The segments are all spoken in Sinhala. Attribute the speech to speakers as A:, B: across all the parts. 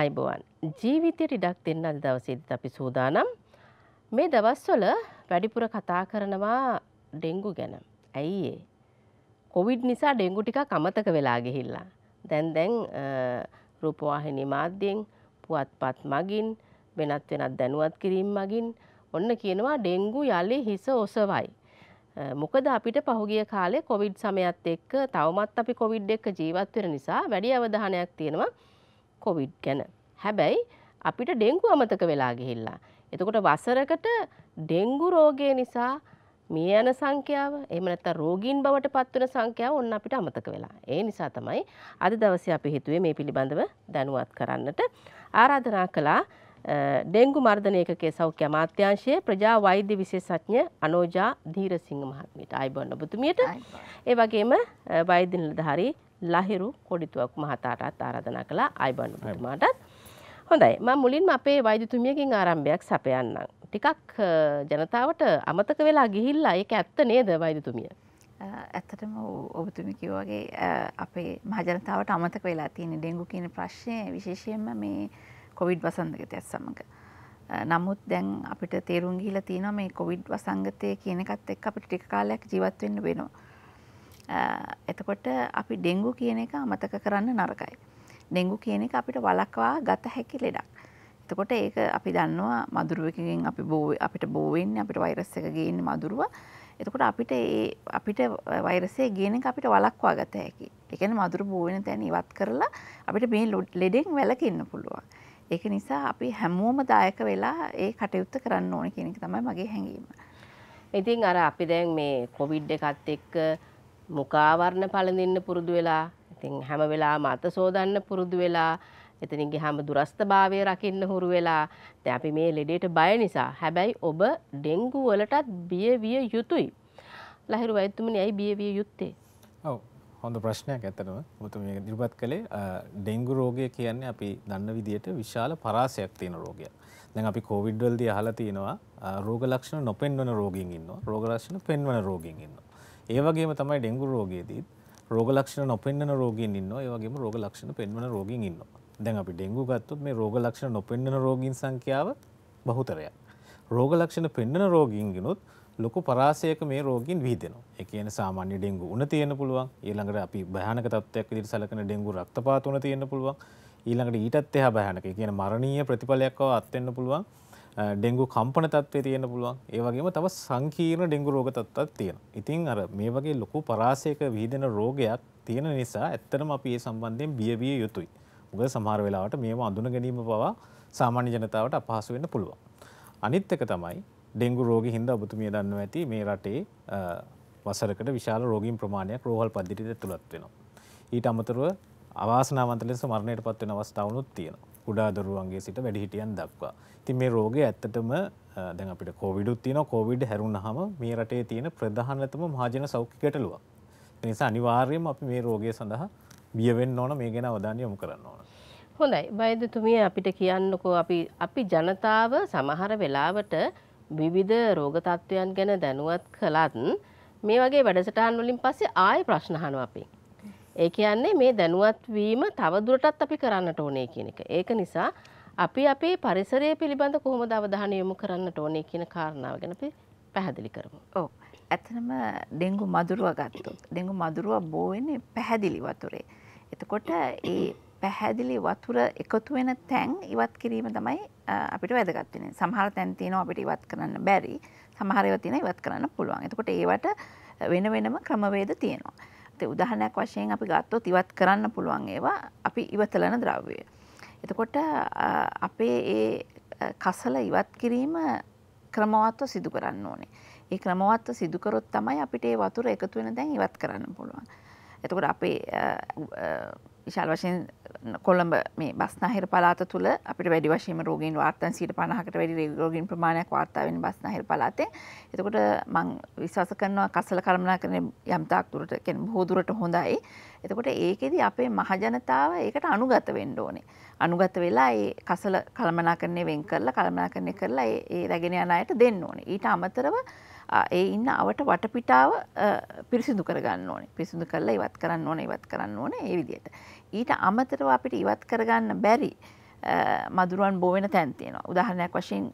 A: ආයිබුවන් ජීවිතයට ඉඩක් දෙන්න අද දවසේදත් අපි සූදානම් මේ දවස්වල වැඩිපුර කතා කරනවා ඩෙංගු ගැන ඇයි ඒ කොවිඩ් නිසා ඩෙංගු ටිකක් අමතක වෙලා ගිහිල්ලා දැන් දැන් රූපවාහිනි මාධ්‍යයෙන් පුවත්පත් මගින් වෙනත් වෙනත් දැනුවත් කිරීම මගින් ඔන්න කියනවා ඩෙංගු යලි හිස ඔසවයි මොකද අපිට පහුගිය කාලේ කොවිඩ් සමයත් එක්ක තවමත් අපි කොවිඩ් එක්ක ජීවත් වෙන නිසා වැඩි අවධානයක් තියෙනවා කොවිඩ් ගැන. හැබැයි අපිට ඩෙංගු අමතක වෙලා ගිහිල්ලා. එතකොට වසරකට ඩෙංගු රෝගය නිසා මිය යන සංඛ්‍යාව එහෙම නැත්නම් රෝගීන් බවට පත් වෙන සංඛ්‍යාව ඔන්න අපිට අමතක වෙලා. ඒ නිසා තමයි අද දවසේ අපි හිතුවේ මේ පිළිබඳව දැනුවත් කරන්නට ආරාධනා කළා ඩෙංගු මර්ධන ඒකකයේ සෞඛ්‍ය අමාත්‍යාංශයේ ප්‍රජා වෛද්‍ය විශේෂඥ අනෝජා ධීරසිංහ මහත්මියට ආයිබෝන් ඔබතුමියට ඒ වගේම වෛද්‍ය නිලධාරී ලහිරු කොඩිතුවක් මහතාටත් ආරාධනා කළා අයිබන්ඩු තුමාටත් හොඳයි ම මුලින්ම අපේ වෛදතුමියකින් ආරම්භයක් සපයන්නම්. ටිකක් ජනතාවට අමතක වෙලා ගිහිල්ලා ඒක ඇත්ත නේද වෛදතුමිය.
B: ඇත්තටම ඔබතුමිකි වගේ අපේ මහජනතාවට අමතක වෙලා තියෙන ඩෙංගු කියන ප්‍රශ්නය විශේෂයෙන්ම මේ කොවිඩ් වසන්දගතයත් සමඟ. නමුත් දැන් අපිට තේරුම් ගිහිලා තියෙනවා මේ කොවිඩ් වසංගතය කියන එකත් එක්ක අපිට ටික කාලයක් ජීවත් වෙන්න වෙනවා. එතකොට අපි ඩෙංගු කියන එක අමතක කරන්න නරකයි. ඩෙංගු කියන එක අපිට වලක්වා ගත හැකි ලෙඩක්. එතකොට ඒක අපි දන්නවා මදුරුවකින් අපි බෝ අපිට බෝවෙන්නේ අපිට වෛරස් එක ගේන්නේ මදුරුව. එතකොට අපිට ඒ අපිට වෛරසය ගේන එක අපිට වලක්වා ගත හැකි. ඒ කියන්නේ මදුරු බෝ වෙන තැන ඉවත් කරලා අපිට මේ ලෙඩෙන් වැළකෙන්න පුළුවන්. ඒක නිසා අපි හැමෝම දායක වෙලා ඒ කටයුත්ත කරන්න ඕනේ කියන එක තමයි මගේ හැඟීම.
A: ඉතින් අර අපි දැන් මේ කොවිඩ් එකත් එක්ක මුඛාවරණ පළඳින්න පුරුදු වෙලා, ඉතින් හැම වෙලාවම අත සෝදන්න පුරුදු වෙලා, එතනින් ගියාම දුරස්තභාවය රකින්න හුරු වෙලා, දැන් අපි මේ ලෙඩේට බය නිසා. හැබැයි ඔබ ඩෙන්ගු වලටත් බිය විය යුතුයි. ලහිරු වෛද්‍යතුමනි, ඇයි බිය විය
C: යුත්තේ? ඔව්. හොඳ ප්‍රශ්නයක් ඇතනම මුතුම නිර්පත් කළේ ඩෙංගු රෝගය කියන්නේ අපි දන්න විදියට විශාල පරාසයක් තියෙන රෝගයක්. දැන් අපි කොවිඩ්වලදී අහලා තියෙනවා රෝග ලක්ෂණ නොපෙන්වන රෝගීන් ඉන්නවා. රෝග ලක්ෂණ පෙන්වන රෝගීන් ඉන්නවා. ඒ වගේම තමයි ඩෙංගු රෝගයේදීත් රෝග ලක්ෂණ නොපෙන්වන රෝගීන් ඉන්නවා. ඒ වගේම රෝග ලක්ෂණ පෙන්වන රෝගීන් ඉන්නවා. දැන් අපි ඩෙංගු ගත්තොත් මේ රෝග ලක්ෂණ නොපෙන්වන රෝගීන් සංඛ්‍යාව බහුතරයක්. රෝග ලක්ෂණ පෙන්වන රෝගීන් ගිනොත් ලොකු පරාසයක මේ රෝගීන් විහිදෙනවා. ඒ කියන්නේ සාමාන්‍ය ඩෙන්ගු උණ තියෙන්න පුළුවන්. ඊළඟට අපි භයානක තත්ත්වයක් විදිහට සැලකෙන ඩෙන්ගු රක්තපාත උණ තියෙන්න පුළුවන්. ඊළඟට ඊටත් එහා භයානක. ඒ කියන්නේ මරණීය ප්‍රතිඵලයක් බව අත්වෙන්න පුළුවන්. ඩෙංගු කම්පන තත්වේ තියෙන පුළුවන් ඒවගේම තව සංකීර්ණ ඩෙංගු රෝග තත්ත්ත් තියෙන. ඉතින් අර මේ වගේ ලොකු පරාසයක විහිදෙන රෝගයක් තියෙන නිසා ඇත්තටම අපි ඒ සම්බන්ධයෙන් බියවිය යුතුයි. මොකද සමහර වෙලාවට මේවා අඳුන ගැනීම පවා සාමාන්‍ය ජනතාවට අපහසු වෙන්න පුළුවන්. අනිත් එක තමයි ඩෙංගු රෝගී හින්දා ඔබතුමිය දන්නවා ඇති මේ රටේ වසරකට විශාල රෝගීන් ප්‍රමාණයක් රෝහල් පද්ධතියට ඇතුළත් වෙනවා. ඊට අමතරව අවාසනාවන්ත ලෙස මරණයට පත්වෙන අවස්ථාවනුත් තියෙනවා. කුඩා දරුවන්ගේ සිට වැඩිහිටියන් දක්වා. ඉතින් මේ රෝගය ඇත්තටම දැන් අපිට කොවිඩුත් තියෙනවා. කොවිඩ් හැරුණාම මේ රටේ තියෙන ප්‍රධානතම මහජන සෞඛ්‍ය ගැටලුවක්. ඒ නිසා අනිවාර්යයෙන්ම අපි මේ රෝගය සඳහා බිය වෙන්න ඕන මේ ගැන අවධානය යොමු කරන්න ඕන.
A: හොඳයි. බයිදතුමිය අපිට කියන්නකෝ අපි අපි ජනතාව සමහර වෙලාවට විවිධ රෝග තත්ත්වයන් ගැන දැනුවත් කළත් මේ වගේ වැඩසටහන් වලින් පස්සේ ආයෙ ප්‍රශ්න අහනවා අපි. ඒ කියන්නේ මේ දැනුවත් වීම තවදුරටත් අපි කරන්නට ඕනේ කියන එක. ඒක නිසා අපි අපේ පරිසරය පිළිබඳ කොහොමද අවධානය යොමු කරන්නට ඕනේ කියන කාරණාව ගැන අපි පැහැදිලි කරමු. ඔව්. ඇත්තම ඩෙන්ගු මදුරුව ගත්තොත්
B: ඩෙන්ගු මදුරුව බෝ වෙන්නේ පැහැදිලි වතුරේ. එතකොට ඒ පැහැදිලි වතුර එකතු වෙන තැන් ඉවත් කිරීම තමයි අපිට වැදගත් වෙන්නේ. සමහර තැන් තියෙනවා අපිට ඉවත් කරන්න බැරි. සමහර ඒවා තියෙනවා ඉවත් කරන්න පුළුවන්. එතකොට ඒවට වෙන වෙනම ක්‍රමවේද තියෙනවා. ගත්තේ උදාහරණයක් වශයෙන් අපි ගත්තොත් ඉවත් කරන්න පුළුවන් ඒවා අපි ඉවතලන ද්‍රව්‍ය. එතකොට අපේ ඒ කසල ඉවත් කිරීම ක්‍රමවත්ව සිදු කරන්න ඕනේ. ඒ ක්‍රමවත්ව සිදු කරොත් තමයි අපිට ඒ වතුර එකතු වෙන දැන් ඉවත් කරන්න පුළුවන්. එතකොට අපේ විශාල වශයෙන් කොළඹ මේ බස්නාහිර පලාත තුළ අපිට වැඩි වශයෙන් රෝගීන් වාර්තන් සිට පණහකට වැඩි රෝගීන් ප්‍රමාණයක් වාර්තාාවෙන බස්නාහිර පලාතේ එතකොට මං විශවාස කරනවා කසල කරමනා කරන යම්තාක් තුරට කැන බහෝදුරට හොඳයි එතකොට ඒකෙදි අපේ මහජනතාව ඒකට අනුගත වෙන්න ඕනේ. අනුගත වෙලා ඒ කසල කළමනාකරණය වෙන් කරලා කළමනාකරණය කරලා ඒ රැගෙන යන අයට දෙන්න ඕනේ. ඊට අමතරව ඒ ඉන්න අවට වටපිටාව පිරිසිදු කරගන්න ඕනේ. පිරිසිදු කරලා ඉවත් කරන්න ඕනේ, ඉවත් කරන්න ඕනේ ඒ විදිහට. ඊට අමතරව අපිට ඉවත් කරගන්න බැරි මදුරුවන් බෝ වෙන තැන් තියෙනවා. උදාහරණයක් වශයෙන්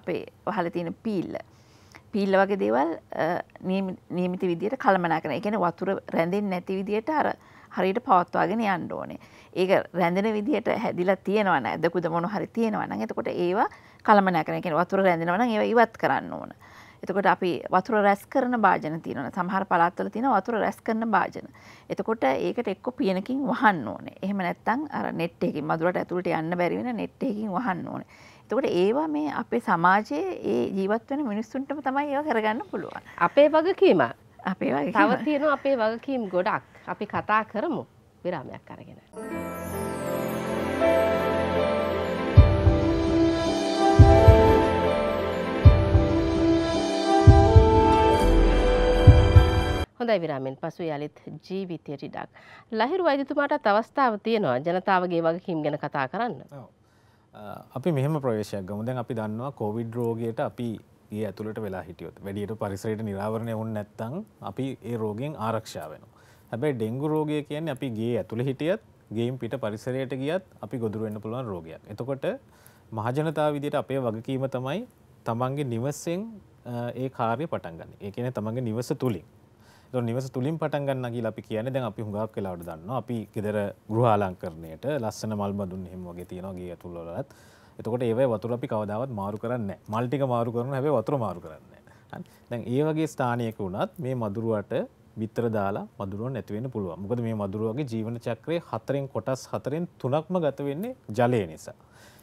B: අපේ වහලේ තියෙන පීල්ල. පිල්ල වගේ දේවල් නියමිත විදියට කළමනා කරන. ඒ කියන්නේ වතුර රැඳෙන්නේ නැති විදියට අර හරියට පවත්වාගෙන යන්න ඕනේ. ඒක රැඳෙන විදියට හැදිලා තියෙනවා නේද? කුද මොන හරි තියෙනවා නම් එතකොට ඒවා කළමනා කරන. ඒ කියන්නේ වතුර රැඳෙනවා නම් ඒවා ඉවත් කරන්න ඕන. එතකොට අපි වතුර රැස් කරන භාජන තියෙනවා. සමහර පළාත්වල තියෙන වතුර රැස් කරන භාජන. එතකොට ඒකට එක්ක පියනකින් වහන්න ඕනේ. එහෙම නැත්නම් අර net එකකින් මදුරට ඇතුළට යන්න බැරි වෙන net එකකින් වහන්න ඕනේ. එතකොට ඒවා මේ අපේ සමාජයේ ඒ
A: ජීවත් වෙන මිනිස්සුන්ටම තමයි ඒවා කරගන්න පුළුවන්. අපේ වගකීම. අපේ වගකීම. තව තියෙනවා අපේ වගකීම් ගොඩක්. අපි කතා කරමු විරාමයක් අරගෙන. හොඳයි විරාමෙන් පසු යළිත් ජීවිතයට ඉඩක්. ලහිරු වෛද්‍යතුමාටත් අවස්ථාව තියෙනවා ජනතාවගේ වගකීම් ගැන කතා කරන්න. ඔව්.
C: අපි මෙහම ප්‍රවේශයක් ගම දැන් අපි දන්නවා කෝවිඩ් රෝගයට අපි ඒ ඇතුළට වෙලා හිටියොත් වැඩියට පරිසරයට නිරාවරණය ඔන්න නැත්තං අපි ඒ රෝගෙන් ආරක්ෂා වෙනවා හැබැයි ඩෙංගු රෝගය කියන්නේ අපි ගේ ඇතුළ හිටියත් ගේම් පිට පරිසරයට ගියත් අපි ගොදුරුවෙන්න පුළුවන් රෝගයක් එතකොට මහජනතාව විදියට අපේ වගකීම තමයි තමන්ගේ නිවසෙන් ඒ කාර්ය පටන් ගන්න ඒ කියන තමන්ගේ නිවස තුළින් තො නිවස තුළින් පටන්ගන්න කියලා අපි කියන දැන් අපි හුඟක් කලාවට දන්න අපි ගෙදර ගෘහාලංකරණයට ලස්සන මල් බඳුන් හෙම වගේ තියෙනගේ ඇතුල්ලොලත් එතකොට ඒවයි වතුර අපි කවදාවත් මාරු කරන්න මල්ටික මාරු කරන හැබ වතුර මාරු කරන්න දැන් ඒ වගේ ස්ථානයක වුණත් මේ මදුරුවට බිත්තර දාලා මදුරුවන් නැතිවෙන්න පුළුව මොකද මේ මදුරුවගේ ජීවන චක්‍රය හතරෙන් කොටස් හතරෙන් තුනක්ම ගත වෙන්නේ ජලය නිසා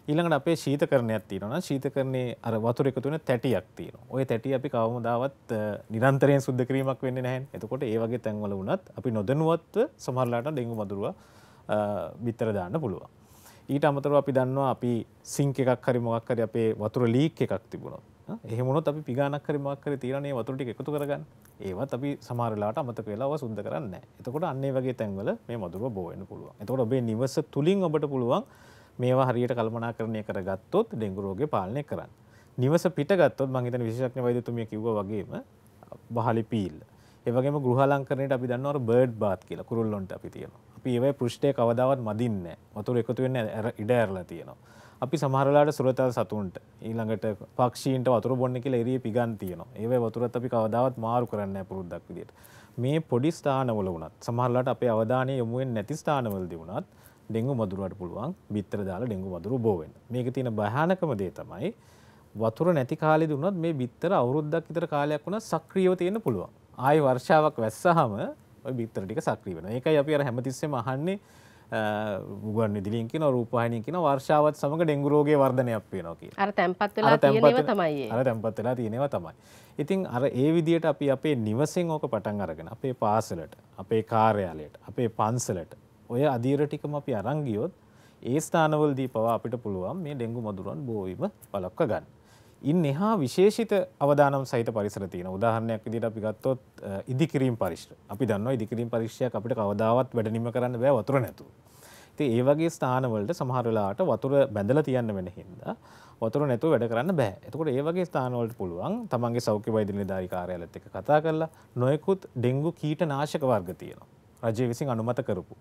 C: ඊළඟට අපේ ශීතකරණයක් තියෙනවා ශීතකරණේ අර වතුර එකතු වෙන තැටියක් තියෙනවා. ওই තැටිය අපි කවමදාවත් නිරන්තරයෙන් සුද්ධ කිරීමක් වෙන්නේ නැහැ. එතකොට ඒ වගේ තැන්වල වුණත් අපි නොදැනුවත්ව සමහරලාට ඩෙන්ගු මදුරුව බිත්තර දාන්න පුළුවන්. ඊට අමතරව අපි දන්නවා අපි සිංක එකක් හරි මොකක් හරි අපේ වතුර ලීක් එකක් තිබුණොත් එහෙමනොත් අපි පිගානක් හරි මොකක් හරි තියලා මේ වතුර ටික එකතු කරගන්න. ඒවත් අපි සමහර වෙලාවට අමතක වෙලා ඒවා සුද්ධ කරන්නේ නැහැ. එතකොට අන්න ඒ වගේ තැන්වල මේ මදුරුව බෝ වෙන්න පුළුවන්. එතකොට ඔබේ නිවස තුලින් ඔබට පුළුවන් මේවා හරියට කල්පනාකරණය කරගත්තොත් ඩෙංගු රෝගය පාලනය කරන්න. නිවස පිටගත්තොත් මං හිතන විශේෂඥ වෛද්‍යතුමිය කිව්වා වගේම බහලි පීල්. ඒ වගේම ගෘහලංකරණයට අපි දන්නවා අර බර්ඩ් බාත් කියලා කුරුල්ලොන්ට අපි තියෙනවා. අපි ඒවයි පෘෂ්ඨය කවදාවත් මදින්නේ නැහැ. වතුර එකතු වෙන්න ඉඩ ඇරලා තියෙනවා. අපි සමහරලාට සුරතල් සතුන්ට ඊළඟට පක්ෂීන්ට වතුර බොන්න කියලා එරිය පිගන් තියෙනවා. ඒවයි වතුරත් අපි කවදාවත් මාරු කරන්නේ නැහැ පුරුද්දක් විදියට. මේ පොඩි ස්ථානවල වුණත් සමහරලාට අපේ අවධානය යොමු වෙන්නේ නැති ස්ථානවලදී වුණත් ඩෙංගු මදුරුවට පුළුවන් බිත්තර දාලා ඩෙංගු මදුරු බෝවෙන්න. මේක තියෙන භයානකම දේ තමයි වතුර නැති කාලේ දුන්නොත් මේ බිත්තර අවුරුද්දක් විතර කාලයක් වුණා සක්‍රියව තියෙන්න පුළුවන්. ආයි වර්ෂාවක් වැස්සහම ওই බිත්තර ටික සක්‍රිය වෙනවා. ඒකයි අපි අර හැමතිස්සෙම අහන්නේ ගුවන් විදුලියෙන් කියන රූපවාහිනියෙන් කියන වර්ෂාවත් සමග ඩෙංගු රෝගේ වර්ධනයක් වෙනවා කියලා.
A: අර තැම්පත් වෙලා තියෙනවා තමයි. අර
C: තැම්පත් වෙලා තියෙනවා තමයි. ඉතින් අර ඒ විදියට අපි අපේ නිවසෙන් ඕක පටන් අරගෙන අපේ පාසලට, අපේ කාර්යාලයට, අපේ පන්සලට ඔය අධීර ටිකම අපි අරන් ගියොත් ඒ ස්ථානවලදී පවා අපිට පුළුවන් මේ ඩෙංගු මදුරන් බෝවීම වළක්ව ගන්න. ඉන් එහා විශේෂිත අවදානම් සහිත පරිසර තියෙන උදාහරණයක් විදිහට අපි ගත්තොත් ඉදිකිරීම් පරිශ්‍ර. අපි දන්නවා ඉදිකිරීම් පරිශ්‍රයක් අපිට කවදාවත් වැඩ නිම කරන්න බෑ වතුර නැතුව. ඉතින් ඒ වගේ ස්ථානවලට සමහර වෙලාවට වතුර බැඳලා තියන්න වෙන හින්දා වතුර නැතුව වැඩ කරන්න බෑ. එතකොට ඒ වගේ ස්ථානවලට පුළුවන් තමන්ගේ සෞඛ්‍ය වෛද්‍ය නිලධාරී කාර්යාලයත් එක්ක කතා කරලා නොයෙකුත් ඩෙන්ගු කීටනාශක වර්ග තියෙනවා. රජය විසින් අනුමත කරපු.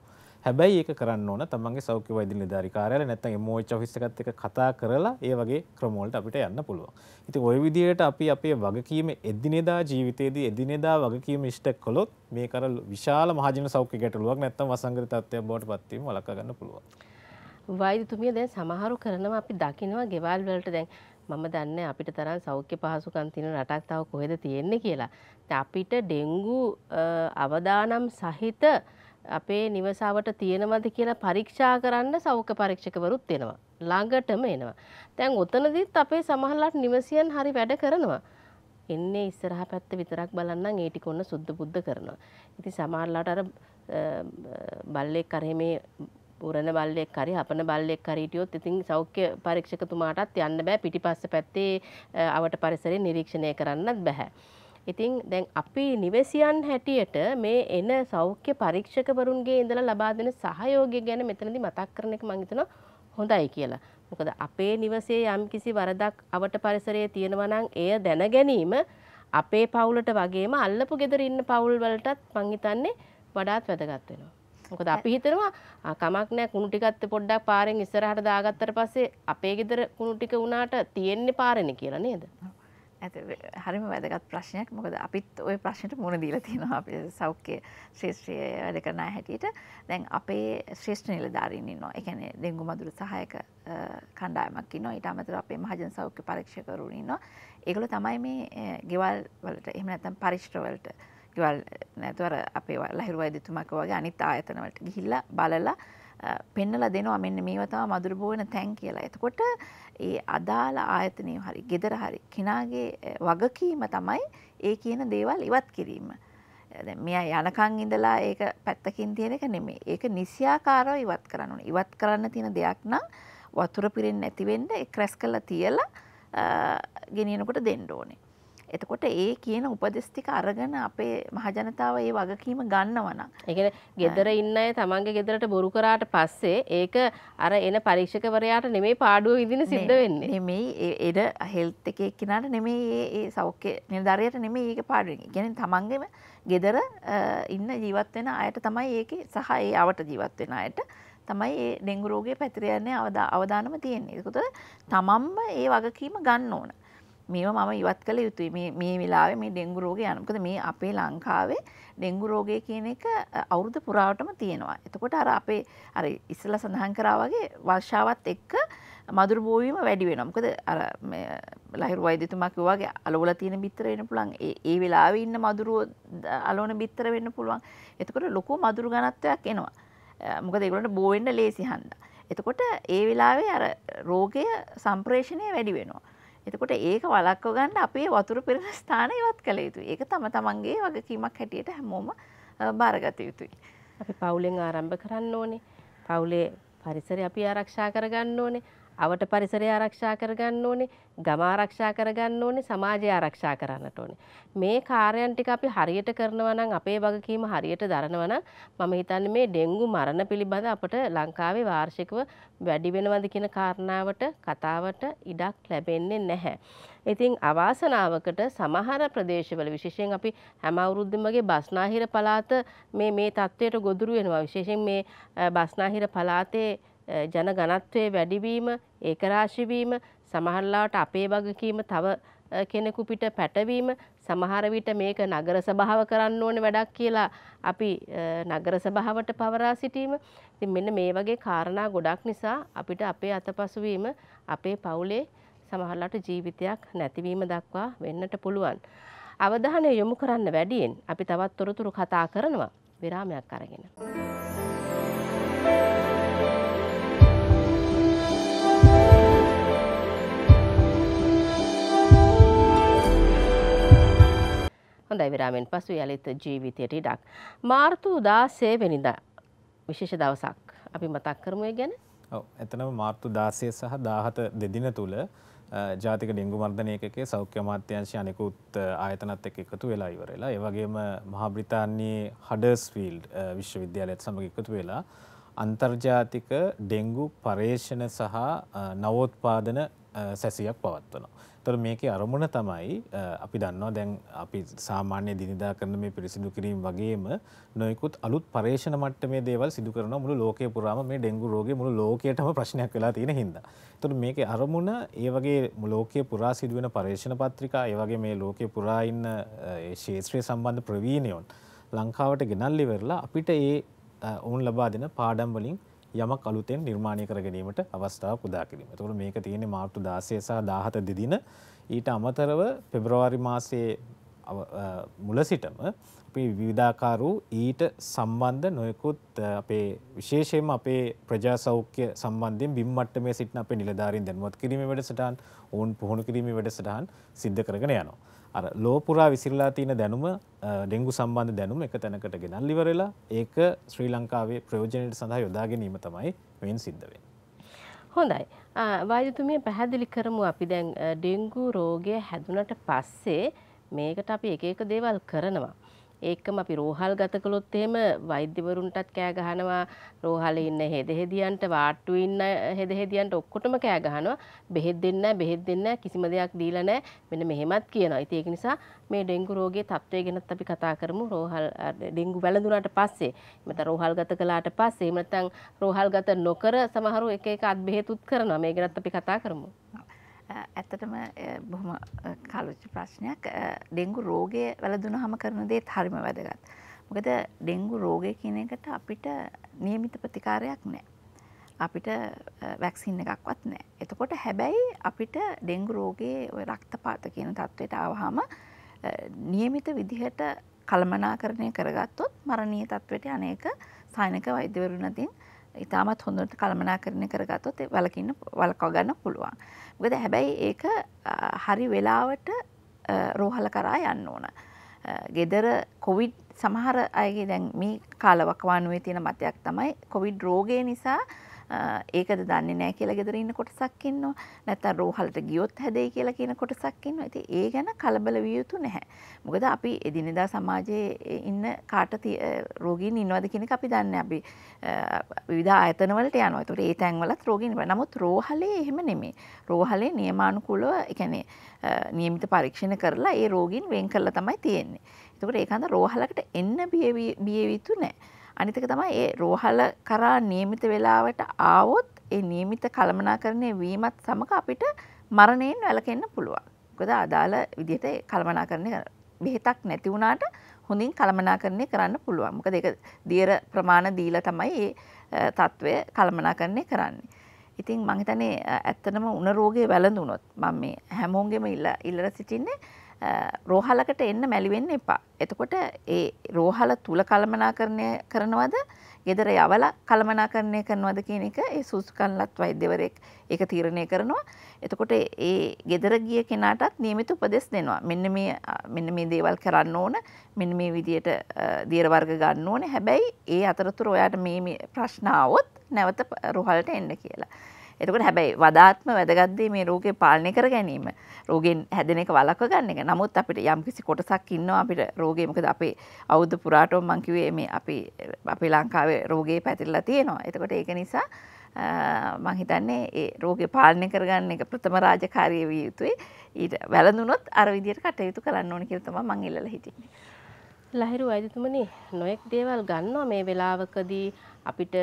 C: හැබැයි ඒක කරන්න ඕන තමන්ගේ සෞඛ්‍ය වෛද්‍ය නිලධාරිකාරයාල නැත්නම් MOH ඔෆිස් එකත් එක්ක කතා කරලා ඒ වගේ ක්‍රම වලට අපිට යන්න පුළුවන්. ඉතින් ওই විදිහට අපි අපේ වගකීම එදිනෙදා ජීවිතයේදී එදිනෙදා වගකීම ඉෂ්ට කළොත් මේ කර විශාල මහජන සෞඛ්‍ය ගැටලුවක් නැත්නම් වසංගත තත්ත්වයක් බවට පත්වීම වළක්වා ගන්න පුළුවන්.
A: වෛද්‍යතුමිය දැන් සමහරු කරනවා අපි දකිනවා ගෙවල් වලට දැන් මම දන්නේ අපිට තරම් සෞඛ්‍ය පහසුකම් තියෙන රටක් තව කොහෙද තියෙන්නේ කියලා. අපිට ඩෙන්ගු අවදානම් සහිත අපේ නිවසාවට තියෙනවද කියලා පරීක්ෂා කරන්න සෞඛ්‍ය පරීක්ෂකවරුත් එනවා. ළඟටම එනවා. දැන් ඔතනදිත් අපේ සමහරලාට නිවසියන් හරි වැඩ කරනවා. එන්නේ ඉස්සරහා පැත්ත විතරක් බලන්නම් ඒ ටික ඔන්න සුද්ධ බුද්ධ කරනවා. ඉතින් සමහරලාට අර බල්ලෙක් කරේ මේ පුරණ බල්ලෙක් හරි හපන බල්ලෙක් හරි හිටියොත් ඉතින් සෞඛ්‍ය පරීක්ෂකතුමාටත් යන්න බෑ පිටිපස්ස පැත්තේ අවට පරිසරය නිරීක්ෂණය කරන්නත් බෑ. ඉතින් දැන් අපි නිවසියන් හැටියට මේ එන සෞඛ්‍ය පරීක්ෂකවරුන්ගේ ඉඳලා ලබා දෙන සහයෝගය ගැන මෙතනදී මතක් කරන එක මම හිතනවා හොඳයි කියලා. මොකද අපේ නිවසේ යම්කිසි වරදක් අවට පරිසරයේ තියෙනවා නම් එය දැන ගැනීම අපේ පවුලට වගේම අල්ලපු ගෙදර ඉන්න පවුල් වලටත් මං හිතන්නේ වඩාත් වැදගත් වෙනවා. මොකද අපි හිතනවා කමක් නෑ කුණු ටිකත් පොඩ්ඩක් පාරෙන් ඉස්සරහට දාගත්තට පස්සේ අපේ ගෙදර කුණු ටික වුණාට තියෙන්නේ පාරනේ කියලා නේද? ඇත හරිම වැදගත් ප්‍රශ්නයක් මොකද අපිත් ඔය ප්‍රශ්නයට මුණ දීලා තියෙනවා අපේ සෞඛ්‍ය
B: ශ්‍රේෂ්ත්‍රය වැඩ කරන අය හැටියට දැන් අපේ ශ්‍රේෂ්ඨ නිලධාරීන් ඉන්නවා. ඒ කියන්නේ ඩෙන්ගු මදුරු සහායක කණ්ඩායමක් ඉන්නවා. ඊට අමතරව අපේ මහජන සෞඛ්‍ය පරීක්ෂකවරුන් ඉන්නවා. ඒගොල්ලෝ තමයි මේ ගෙවල් වලට එහෙම නැත්නම් පරිශ්‍ර වලට ගෙවල් නැතුව අපේ ලහිරු වෛද්‍යතුමාක වගේ අනිත් ආයතන වලට ගිහිල්ලා බලලා පෙන්නලා දෙනවා මෙන්න මේවා තමයි මధుර බෝවන තැන් කියලා. එතකොට ඒ අදාළ ආයතනය හරි gedara හරි කිනාගේ වගකීම තමයි ඒ කියන දේවල් ඉවත් කිරීම. දැන් මෙයා යනකන් ඉඳලා ඒක පැත්තකින් තියෙන එක නෙමෙයි. ඒක නිසියාකාරව ඉවත් කරන්න ඕනේ. ඉවත් කරන්න තියෙන දෙයක් නම් වතුර පිරෙන්නේ නැති වෙන්න ඒ ක්‍රැස් කරලා තියලා ගෙනියනකොට දෙන්න ඕනේ. එතකොට ඒ කියන උපදෙස් ටික අරගෙන අපේ මහජනතාව ඒ වගකීම
A: ගන්නවනම්. ඒ කියන්නේ ගෙදර ඉන්න අය තමන්ගේ ගෙදරට බොරු කරාට පස්සේ ඒක අර එන පරීක්ෂකවරයාට නෙමෙයි පාඩුව විඳින සිද්ධ වෙන්නේ. නෙමෙයි එන හෙල්ත් එකේ එක්කිනාට නෙමෙයි
B: ඒ ඒ සෞඛ්‍ය නිලධාරියට නෙමෙයි ඒක පාඩුව වෙන්නේ. කියන්නේ තමන්ගේම ගෙදර ඉන්න ජීවත් වෙන අයට තමයි ඒකේ සහ ඒ අවට ජීවත් වෙන අයට තමයි ඒ ඩෙංගු රෝගේ පැතිර යන්නේ අවදානම තියෙන්නේ. ඒකතර තමන්ම ඒ වගකීම ගන්න ඕන. මේව මම ඉවත් කළ යුතුයි මේ මේ වෙලාවේ මේ ඩෙංගු රෝගය යන. මොකද මේ අපේ ලංකාවේ ඩෙංගු රෝගය කියන එක අවුරුදු පුරාවටම තියෙනවා. එතකොට අර අපේ අර ඉස්සලා සඳහන් කරා වගේ වර්ෂාවත් එක්ක මදුරු බෝවීම වැඩි වෙනවා. මොකද අර මේ ලහිරු වෛද්‍යතුමා කිව්වා වගේ අලවල තියෙන බිත්තර වෙන්න පුළුවන්. ඒ ඒ වෙලාවේ ඉන්න මදුරුව අලවන බිත්තර වෙන්න පුළුවන්. එතකොට ලොකු මදුරු ඝනත්වයක් එනවා. මොකද ඒගොල්ලන්ට බෝ වෙන්න ලේසි හන්දා. එතකොට ඒ වෙලාවේ අර රෝගය සම්ප්‍රේෂණය වැඩි වෙනවා. එතකොට ඒක වලක්ව ගන්න අපේ වතුර පිරෙන ස්ථාන ඉවත් කළ යුතුයි. ඒක තම තමන්ගේ වගකීමක් හැටියට හැමෝම
A: බාරගත යුතුයි. අපි පවුලෙන් ආරම්භ කරන්න ඕනේ. පවුලේ පරිසරය අපි ආරක්ෂා කරගන්න ඕනේ. අවට පරිසරය ආරක්ෂා කරගන්න ඕනේ, ගම ආරක්ෂා කරගන්න ඕනේ, සමාජය ආරක්ෂා කරන්නට ඕනේ. මේ කාර්යයන් ටික අපි හරියට කරනවා නම් අපේ වගකීම හරියට දරනවා නම් මම හිතන්නේ මේ ඩෙන්ගු මරණ පිළිබඳ අපට ලංකාවේ වාර්ෂිකව වැඩි වෙනවද කියන කාරණාවට කතාවට ඉඩක් ලැබෙන්නේ නැහැ. ඉතින් අවාසනාවකට සමහර ප්‍රදේශවල විශේෂයෙන් අපි හැම අවුරුද්දමගේ බස්නාහිර පළාත මේ මේ තත්ත්වයට ගොදුරු වෙනවා විශේෂයෙන් මේ බස්නාහිර පළාතේ ජන ඝනත්වයේ වැඩිවීම ඒකරාශී වීම සමහරලාට අපේ වගකීම තව කෙනෙකු පිට පැටවීම සමහර විට මේක නගර සභාව කරන්න ඕන වැඩක් කියලා අපි නගර සභාවට පවරා සිටීම ඉතින් මෙන්න මේ වගේ කාරණා ගොඩක් නිසා අපිට අපේ අතපසුවීම අපේ පවුලේ සමහරලාට ජීවිතයක් නැතිවීම දක්වා වෙන්නට පුළුවන් අවධානය යොමු කරන්න වැඩියෙන් අපි තවත් තොරතුරු කතා කරනවා විරාමයක් අරගෙන. හොඳයි විරාමෙන් පසු යළිත් ජීවිතයට ඉඩක්. මාර්තු දාසේ වෙනිදා විශේෂ දවසක් අපි මතක් කරමුය ගැන
C: එතනම මාර්තු දාසය සහ දාහත දෙදින තුළ ජාතික ඩිංගු මර්ධනයකේ සෞඛ්‍ය මාත්‍යංශය අනෙකුත් ආයතනත් එක් එකතු වෙලා ඉවරලා ඒවගේම මහාබ්‍රිතාන්නේ හඩස්ෆිල්ඩ් විශ්වවිද්‍යාලයත් සමඟ එකතු වෙලා අන්තර්ජාතික ඩෙංගු පර්යේෂණ සහ නවෝත්පාදන සැසියක් පවත්වනවා. තොර මේකේ අරමුණ තමයි අපි දන්නවා දැන් අපි සාමාන්‍ය දිනිදා කරන මේ පිරිසිදු කිරීම වගේම නොයකුත් අලුත් පර්ේෂණ මට්ටමේ දේවල් සිදු කරන මුළු ලෝකය පුරාම මේ ඩෙංගු රෝගේ මුළු ලෝකයටම ප්‍රශ්නයක් වෙලා තියෙන හින්දා. එතකොට මේකේ අරමුණ ඒ වගේ ලෝකයේ පුරා සිදුවෙන පර්ේෂණ පත්‍රිකා ඒ වගේ මේ ලෝකයේ පුරා ඉන්න ඒ ශාස්ත්‍රයේ සම්බන්ධ ප්‍රවීණයන් ලංකාවට ගෙනල්ලි වෙරලා අපිට ඒ ඔවුන් ලබා දෙන පාඩම් වලින් යමක් අලුතෙන් නිර්මාණය කර ගැනීමට අවස්ථාව පුදා කිරීම. එතකොට මේක තියෙන්නේ මාර්තු 16 සහ 17 දෙදින. ඊට අමතරව පෙබරවාරි මාසයේ මුල සිටම අපි විවිධාකාර වූ ඊට සම්බන්ධ නොයෙකුත් අපේ විශේෂයෙන්ම අපේ ප්‍රජා සෞඛ්‍ය සම්බන්ධයෙන් බිම් මට්ටමේ සිටින අපේ නිලධාරීන් දැනුවත් කිරීමේ වැඩසටහන්, ඕන් පුහුණු කිරීමේ වැඩසටහන් සිද්ධ කරගෙන යනවා. අර ලෝපුරා විසිරලා තියෙන දැනුම ඩෙංගු සම්බන්ධ දැනුම එක තැනකට ගෙනල් ඉවරලා ඒක ශ්‍රී ලංකාවේ ප්‍රයෝජනයට සඳහා යොදා ගැනීම තමයි වෙන් සිද්ධ වෙන්නේ.
A: හොඳයි. වායතුමිය පැහැදිලි කරමු අපි දැන් ඩෙංගු රෝගය හැදුනට පස්සේ මේකට අපි එක එක දේවල් කරනවා. ඒකම අපි රෝහල් ගත කළොත් එහෙම වෛද්‍යවරුන්ටත් කෑ ගහනවා රෝහලේ ඉන්න හෙදෙහෙදියන්ට වාට්ටුවේ ඉන්න හෙදෙහෙදියන්ට ඔක්කොටම කෑ ගහනවා බෙහෙත් දෙන්නේ නැහැ බෙහෙත් දෙන්නේ නැහැ කිසිම දෙයක් දීලා නැහැ මෙන්න මෙහෙමත් කියනවා. ඉතින් ඒක නිසා මේ ඩෙන්ගු රෝගයේ තත්ත්වය ගැනත් අපි කතා කරමු රෝහල් ඩෙන්ගු වැළඳුනාට පස්සේ මත රෝහල් ගත කළාට පස්සේ එහෙම නැත්නම් රෝහල් ගත නොකර සමහරු එක එක අත්බෙහෙතුත් කරනවා මේ ගැනත් අපි කතා කරමු. ඇත්තටම බොහොම කලුච්ච
B: ප්‍රශ්නයක් ඩෙංගු රෝගය වැලදුන හම කරන දේත් හරිම වැදගත්. මොකද ඩෙංගු රෝගය කියන එකට අපිට නියමිත ප්‍රතිකාරයක් නෑ. අපිට වැක්සින් එකක්වත් නෑ. එතකොට හැබැයි අපිට ඩෙංගු රෝගයේ ඔය රක්තපාත කියන තත්ත්වයට ආවහම නියමිත විදිහට කළමනාකරණය කරගත්තොත් මරණීය තත්ත්වයට අනේක සායනක වෛද්‍යවරුණතින් ඉතාමත් හොඳට කළමනාකරණය කරගත්තොත් වලකින්න වලකව ගන්න පුළුවන්. මොකද හැබැයි ඒක හරි වෙලාවට රෝහල කරා යන්න ඕන. ගෙදර කොවිඩ් සමහර අයගේ දැන් මේ කාලවකවානුවේ තියෙන මතයක් තමයි කොවිඩ් රෝගය නිසා ඒකද දන්නේ නැහැ කියලා ගෙදර ඉන්න කොටසක් ඉන්නවා. නැත්තම් රෝහලට ගියොත් හැදෙයි කියලා කියන කොටසක් ඉන්නවා. ඉතින් ඒ ගැන කලබල විය යුතු නැහැ. මොකද අපි එදිනෙදා සමාජයේ ඉන්න කාට රෝගීන් ඉන්නවද කියන එක අපි දන්නේ. අපි විවිධ ආයතන වලට යනවා. ඒතකොට ඒ තැන්වලත් රෝගීන් ඉන්නවා. නමුත් රෝහලේ එහෙම නෙමෙයි. රෝහලේ නියමානුකූලව ඒ කියන්නේ නියමිත පරීක්ෂණ කරලා ඒ රෝගීන් වෙන් කරලා තමයි තියෙන්නේ. එතකොට ඒකන්ද රෝහලකට එන්න බිය විතු නැහැ. අනිතක තමයි ඒ රෝහල කරා නියමිත වෙලාවට ආවොත් ඒ නියමිත කළමනාකරණය වීමත් සමඟ අපිට මරණයෙන් වැළකෙන්න පුළුවන්. මොකද අදාළ විදිහට කළමනාකරණය බෙහෙතක් නැති වුණාට හොඳින් කළමනාකරණය කරන්න පුළුවන්. මොකද ඒක දියර ප්‍රමාණ දීලා තමයි මේ తත්වය කළමනාකරණය කරන්නේ. ඉතින් මං හිතන්නේ ඇත්තටම උණ රෝගේ වැළඳුනොත් මම මේ හැමෝගෙම ඉල්ල ඉල්ලලා සිටින්නේ රෝහලකට එන්න මැලිවෙන්න එපා. එතකොට ඒ රෝහල තුල කළමනාකරණය කරනවද ගෙදර යවල කළමනාකරණය කරනවද කියන එක ඒ සුසුකන්ලත් වෛද්‍යවරයෙක් ඒක තීරණය කරනවා. එතකොට ඒ ගෙදර ගිය කෙනාටත් නියමිත උපදෙස් දෙනවා. මෙන්න මේ මෙන්න මේ දේවල් කරන්න ඕන. මෙන්න මේ විදියට දියර වර්ග ගන්න ඕනේ. හැබැයි ඒ අතරතුර ඔයාට මේ ප්‍රශ්න ආවොත් නැවත රෝහලට එන්න කියලා. එතකොට හැබැයි වඩාත්ම වැදගත්දේ මේ රෝගය පාලනය කර ගැනීම. රෝගෙන් හැදෙන එක වළක්ව ගන්න එක. නමුත් අපිට යම්කිසි කොටසක් ඉන්නවා අපිට රෝගේ මොකද අපේ අවුරුදු පුරාටම මං කිව්වේ මේ අපි අපේ ලංකාවේ රෝගේ පැතිරලා තියෙනවා. එතකොට ඒක නිසා මං හිතන්නේ ඒ රෝගේ පාලනය කරගන්න එක ප්‍රථම රාජකාරිය විය යුතුයි. ඊට වැළඳුනොත් අර විදියට කටයුතු කරන්න ඕන කියලා තමයි මං ඉල්ලලා හිටින්නේ.
A: ලහිරු අයිතිතුමනි නොයෙක් දේවල් ගන්නවා මේ වෙලාවකදී අපිට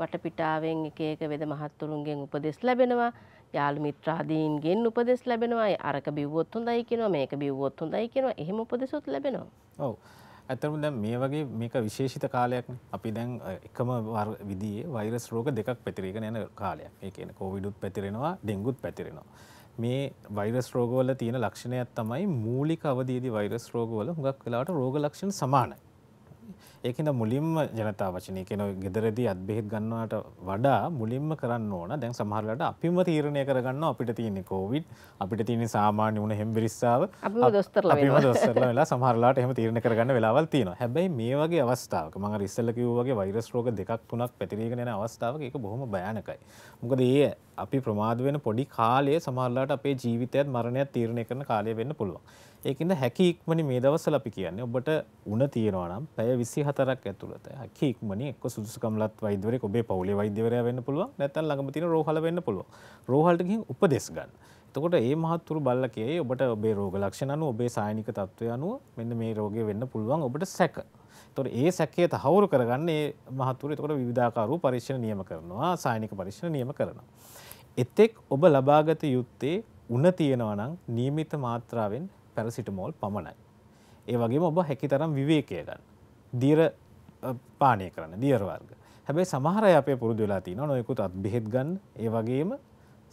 A: වටපිටාවෙන් එක එක වෙද මහත්තුරුන්ගෙන් උපදෙස් ලැබෙනවා. යාළු මිත්‍රාදීන්ගෙන් උපදෙස් ලැබෙනවා. අරක බිව්වොත් හොඳයි කියනවා. මේක බිව්වොත් හොඳයි කියනවා. එහෙම උපදෙසුත් ලැබෙනවා.
C: ඔව්. ඇතරම දැන් මේ වගේ මේක විශේෂිත කාලයක් අපි දැන් එකම විදිේ වෛරස් රෝග දෙකක් පැතිරේක යන කාලයක් ඒ කියන කෝවිඩුත් පැතිරෙනවා ඩෙංගුත් පැතිරෙනවා මේ වෛරස් රෝගවල තියෙන ලක්ෂණයක් තමයි මූලික අවදීදි වෛරස් රෝගවල හුඟක් වෙලාට රෝග ලක්ෂණ සමානයි ඒකද මුලින්ම ජනතා වචනය කෙන ගෙදරදී අත් බෙහිත් ගන්නවාට වඩා මුලින්ම කරන්න ඕන දැන් සමහරලට අපිම තීරණය කරගන්න අපිට තියන්නේ කෝවිඩ් අපිට තියන්නේ සාමාන්‍ය වුණ හෙම්බිරිස්සාාව දොස්තරල දොස්තරල වෙලා සහරලාට එහම තීරණ කරගන්න වෙලාවල් තියෙන හැබැයි මේ වගේ අවස්ථාවක මඟ රිස්සල්ලකිව්වගේ වෛරස් රෝග දෙකක් තුනක් පැතිරීගෙනන අවස්ථාවක එක බොහොම භයනකයි මොකද ඒ අපි ප්‍රමාද වෙන පොඩි කාලය සමහරලාට අපේ ජීවිතයත් මරණයක් තීරණය කරන කාලය වෙන්න පුළුවන් ඒකද හැකික්මනි මේ දවස්සල අපි කියන්නේ ඔබට උන තියෙනවා නම් පැය විසි හතරක් ඇතුළත හැකික්මනි එක් සුදුසුකම්ලත් වෛදවරේ ඔබේ පවුලේ වෛද්‍යවරයා වෙන්න පුළුවන් නැත්නම් ළඟම තියෙන රෝහල වෙන්න පුළුවන් රෝහලට ගිහින් උපදෙස් ගන්න. එතකොට ඒ මහත්තුරු බල්ල කියයි ඔබට ඔබේ රෝග ලක්ෂණ අනුව ඔබේ සායනික තත්ත්වය අනුව මෙන්න මේ රෝගය වෙන්න පුළුවන් ඔබට සැක. තොට ඒ සැකේ තහවුරු කරගන්න ඒ මහතුර තොට විධාකාරු පරිශ්ණ නියම කරනවා සායනික පරිශ්ණ නියම කරනවා. එතෙක් ඔබ ලබාගත යුත්තේ උන තියෙනවනම් නියමිත මාත්‍රාවෙන් පැරසිටමෝල් පමණයි. ඒ වගේ ඔබ හැකි තරම් විවේකය ගන්න. දීර පානය කරන්න දියරවර්ග. හැබැයි සමහර අපේ පුරුදු වෙලා තින නොයකුත් අත් බෙහෙත් ගන්න ඒ වගේම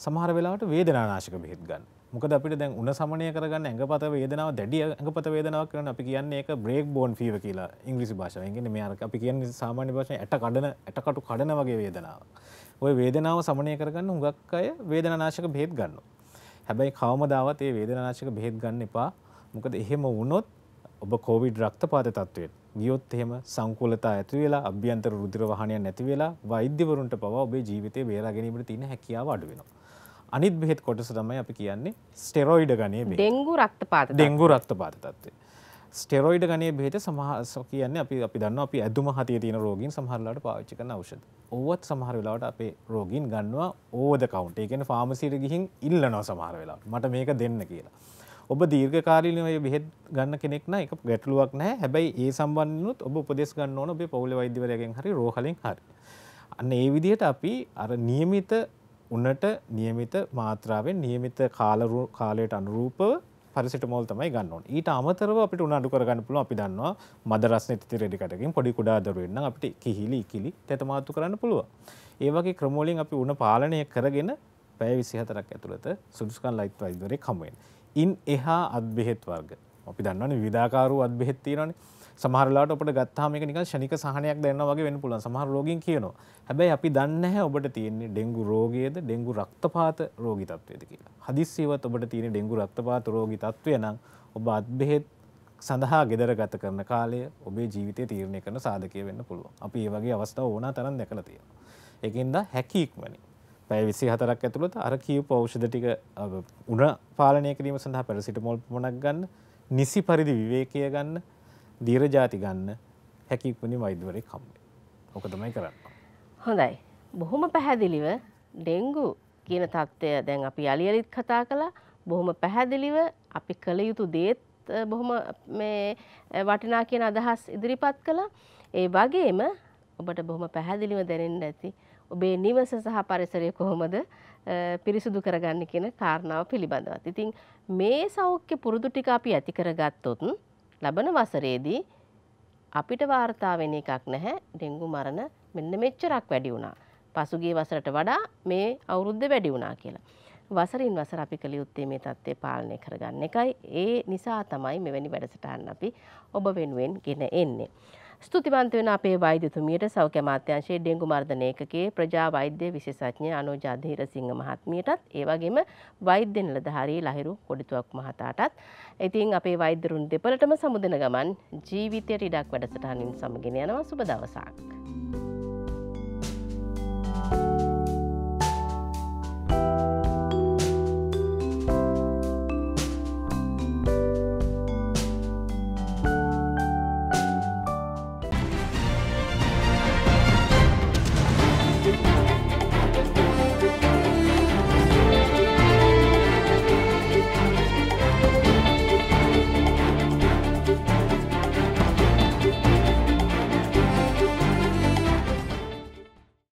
C: සමහර වෙලාට වේදනානාශක බෙහෙත් ගන්න. මොකද අපිට දැන් උණ සමනය කරගන්න ඇඟපත වේදනාව දැඩිය ඇඟපත වේදනාවක් කරන අපි කියන්නේ ඒක බ්‍රේක් බෝන් ෆීව කියලා ඉංග්‍රීසි භාෂාවෙන් කියන්නේ මේ අර අපි කියන්නේ සාමාන්‍ය භාෂාවෙන් ඇට කඩන ඇටකටු කඩන වගේ වේදනාවක්. ওই වේදනාව සමනය කරගන්න හුඟක් අය වේදනානාශක බෙහෙත් ගන්නවා. හැබැයි කවමදාවත් ඒ වේදනාශක බෙහෙත් ගන්න එපා මොකද එහෙම වුණොත් ඔබ කෝවිඩ් රක්තපාත තත්ත්වයට ගියොත් එහෙම සංකූලතා ඇති වෙලා අභ්‍යන්තර රුධිර වහනයක් නැති වෙලා වෛද්‍යවරුන්ට පවා ඔබේ ජීවිතේ බේරා ගැනීමට තියෙන හැකියාව අඩු වෙනවා. අනිත් බෙහෙත් කොටස තමයි අපි කියන්නේ ස්ටෙරොයිඩ ගණයේ බෙහෙත්. ඩෙන්ගු
A: රක්තපාත. ඩෙන්ගු
C: රක්තපාත තත්ත්වය. ස්ටෙරොයිඩ ගනේ බෙහෙත සමහස කියන්නේ අපි අපි දන්න අපි ඇදුම හතිය තියෙන රෝගීන් සමහරලාට පාවිච්චි කරන ඖෂධ. ඕවත් සමහර වෙලාවට අපේ රෝගීන් ගන්නවා ඕවර් ද කවුන්ට්. ඒ කියන්නේ ෆාමසියට ගිහින් ඉල්ලනවා සමහර වෙලාවට. මට මේක දෙන්න කියලා. ඔබ දීර්ඝකාලීනව මේ බෙහෙත් ගන්න කෙනෙක් නම් ඒක ගැටලුවක් නැහැ. හැබැයි ඒ සම්බන්ධනොත් ඔබ උපදෙස් ගන්න ඕන ඔබේ පවුලේ වෛද්‍යවරයාගෙන් හරි රෝහලෙන් හරි. අන්න ඒ විදිහට අපි අර නියමිත උනට නියමිත මාත්‍රාවෙන් නියමිත කාලයට අනුරූපව පරිසිටමෝල් තමයි ගන්නවන් ඊට අමතරව අපිට උනඩු කරගන්න පුළුවන් අපි දන්නවා මද රස්නේ තිති රෙඩි කටකින් පොඩි කුඩා දරුවෙන් නම් අපිට කිහිලි ඉකිලි තෙත මාතු කරන්න පුළුවන්. ඒ වගේ ක්‍රම වලින් අපි උණ පාලනය කරගෙන පැය 24ක් ඇතුළත සුදුසුකම් ලයිට් වෛද්‍යවරයෙක් හමු වෙනවා. ඉන් එහා අත් බෙහෙත් වර්ග අපි දන්නවනේ විවිධාකාරූ අත්බෙහෙත් තියෙනවානේ සමහරලාට ඔබට ගත්තාම මේක නිකන් ෂණික සහනයක් දැනෙනවා වගේ වෙන්න පුළුවන්. සමහර රෝගීන් කියනවා. හැබැයි අපි දන්නේ නැහැ ඔබට තියෙන්නේ ඩෙන්ගු රෝගයේද ඩෙන්ගු රක්තපාත රෝගී තත්වයේද කියලා. හදිස්සියවත් ඔබට තියෙන ඩෙන්ගු රක්තපාත රෝගී තත්වය නම් ඔබ අත්බෙහෙත් සඳහා gedara ගත කරන කාලය ඔබේ ජීවිතය තීරණය කරන සාධකය වෙන්න පුළුවන්. අපි මේ වගේ අවස්ථා ඕනෑ තරම් දැකලා තියෙනවා. ඒකෙන්ද හැකි ඉක්මනින් පැය විසි හතරක් ඇතුළත අර කියූප ඖෂධ ටික උණ පාලනය කිරීම සඳහා පැරසිටමෝල් පමණක් ගන්න නිසි පරිදි විවේකය ගන්න දීරජාති ගන්න හැකිපනි වෛදවරේ කම්ේ ඕක තමයි කරන්න.
A: හොඳයි. බොහොම පැහැදිලිව ඩෙංගු කියන තත්ත්වය දැන් අපි අලි අලිත් කතා කළා බොහොම පැහැදිලිව අපි කළ යුතු දේත් බොහොම මේ වටිනා කියන අදහස් ඉදිරිපත් කළා. ඒ වගේම ඔබට බොහොම පැහැදිලිව දැනෙන්න ඇති ඔබේ නිවස සහ පරිසරය කොහොමද පිරිසුදු කරගන්න කියන කාරණාව පිළිබඳවත්. ඉතින් මේ සෞඛ්‍ය පුරුදු ටික අපි ඇති කරගත්තොත් ලබන වසරේදී අපිට වාර්තා වෙන එකක් නැහැ ඩෙංගු මරණ මෙන්න මෙච්චරක් වැඩි වුණා. පසුගිය වසරට වඩා මේ අවුරුද්ද වැඩි වුණා කියලා. වසරින් වසර අපි කළ යුත්තේ මේ தත්ත්වය පාලනය කරගන්න එකයි. ඒ නිසා තමයි මෙවැනි වැඩසටහන් අපි ඔබ වෙනුවෙන් ගෙන එන්නේ. ස්තුතිවන්ත වෙන අපේ වෛද්‍යතුමියට සෞඛ්‍ය අමාත්‍යාංශයේ ඩෙන්ගු මර්ධන ඒකකයේ ප්‍රජා වෛද්‍ය විශේෂඥ අනෝජ අධීර සිංහ මහත්මියටත් ඒ වගේම වෛද්‍ය නිලධාරී ලහිරු කොඩිතුවක් මහතාටත් ඉතින් අපේ වෛද්‍යරුන් දෙපළටම සමුදෙන ගමන් ජීවිතයට ඉඩක් වැඩසටහනින් සමගෙන යනවා සුබ දවසක්.